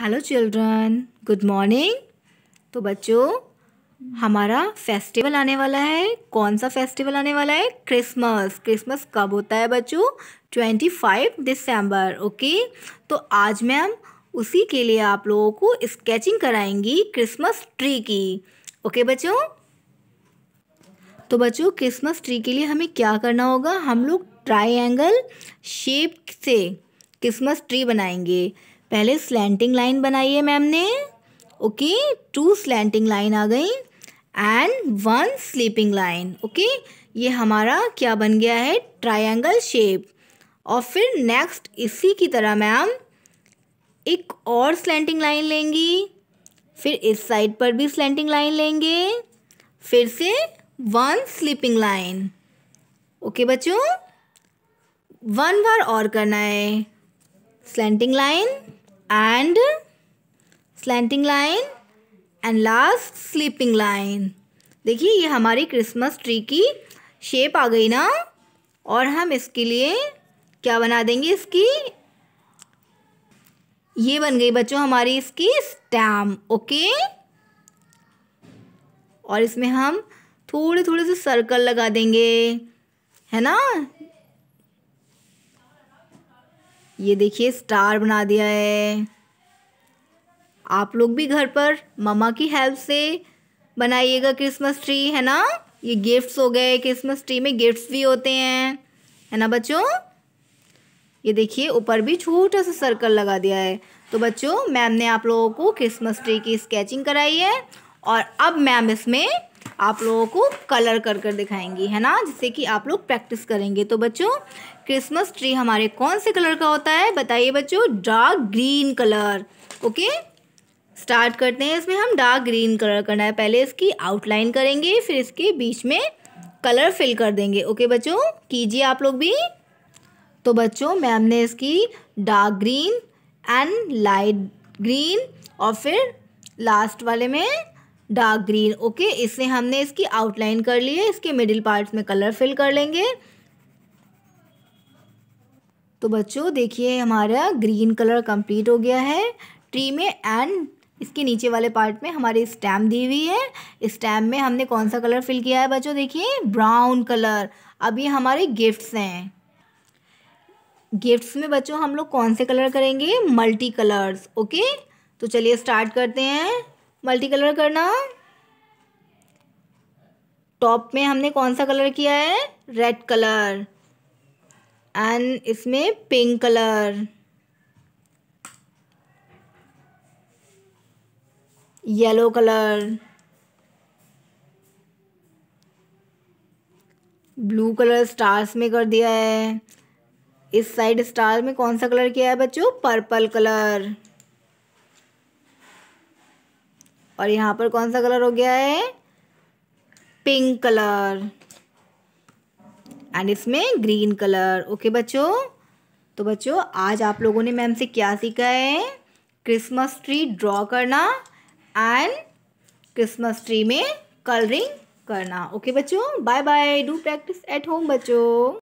hello children good morning तो बच्चों हमारा फेस्टिवल आने वाला है कौन सा फेस्टिवल आने वाला है क्रिसमस क्रिसमस कब होता है बच्चों ट्वेंटी फाइव दिसंबर ओके तो आज मैम उसी के लिए आप लोगों को स्केचिंग कराएंगी क्रिसमस ट्री की ओके बच्चों तो बच्चों क्रिसमस ट्री के लिए हमें क्या करना होगा हम लोग ट्राइंगल शेप से क्रिसमस ट्री बनाएंगे पहले स्लैंटिंग लाइन बनाई है मैम ने ओके टू स्लैंटिंग लाइन आ गई and one sleeping line okay ये हमारा क्या बन गया है ट्रायंगल शेप और फिर नेक्स्ट इसी की तरह मैम एक और स्लैंटिंग लाइन लेंगी फिर इस साइड पर भी स्लैंटिंग लाइन लेंगे फिर से वन स्लीपिंग लाइन ओके बच्चों वन बार और करना है slanting line and slanting line and last sleeping line देखिए ये हमारी क्रिसमस ट्री की शेप आ गई ना और हम इसके लिए क्या बना देंगे इसकी ये बन गई बच्चों हमारी इसकी स्टैम ओके और इसमें हम थोड़े थोड़े से सर्कल लगा देंगे है ना ये देखिए स्टार बना दिया है आप लोग भी घर पर ममा की हेल्प से बनाइएगा क्रिसमस ट्री है ना ये गिफ्ट्स हो गए क्रिसमस ट्री में गिफ्ट्स भी होते हैं है ना बच्चों ये देखिए ऊपर भी छोटा सा सर्कल लगा दिया है तो बच्चों मैम ने आप लोगों को क्रिसमस ट्री की स्केचिंग कराई है और अब मैम इसमें आप लोगों को कलर कर कर दिखाएंगी है ना जिससे कि आप लोग प्रैक्टिस करेंगे तो बच्चों क्रिसमस ट्री हमारे कौन से कलर का होता है बताइए बच्चों dark green colour okay start करते हैं इसमें हम डार्क ग्रीन कलर करना है पहले इसकी आउटलाइन करेंगे फिर इसके बीच में कलर फिल कर देंगे ओके बच्चों कीजिए आप लोग भी तो बच्चों मैम ने इसकी dark green and light green और फिर लास्ट वाले में डार्क ग्रीन ओके इससे हमने इसकी आउटलाइन कर ली है इसके मिडिल पार्ट्स में कलर फिल कर लेंगे तो बच्चों देखिए हमारा ग्रीन कलर कंप्लीट हो गया है ट्री में एंड इसके नीचे वाले पार्ट में हमारी स्टैम्प दी हुई है स्टैम्प में हमने कौन सा कलर फिल किया है बच्चों देखिए ब्राउन कलर अब ये हमारे गिफ्ट्स हैं गिफ्ट्स में बच्चों हम लोग कौन से कलर करेंगे मल्टी कलर्स ओके तो चलिए स्टार्ट करते हैं मल्टी कलर करना टॉप में हमने कौन सा कलर किया है रेड कलर एंड इसमें pink colour yellow colour blue colour stars में कर दिया है इस साइड स्टार में कौन सा कलर किया है बच्चों पर्पल कलर और यहाँ पर कौन सा कलर हो गया है पिंक कलर एंड इसमें ग्रीन कलर ओके बच्चों तो बच्चों आज आप लोगों ने मैम से क्या सीखा है क्रिसमस ट्री ड्रॉ करना एंड क्रिसमस ट्री में कलरिंग करना ओके बच्चों bye bye do practice at home बच्चों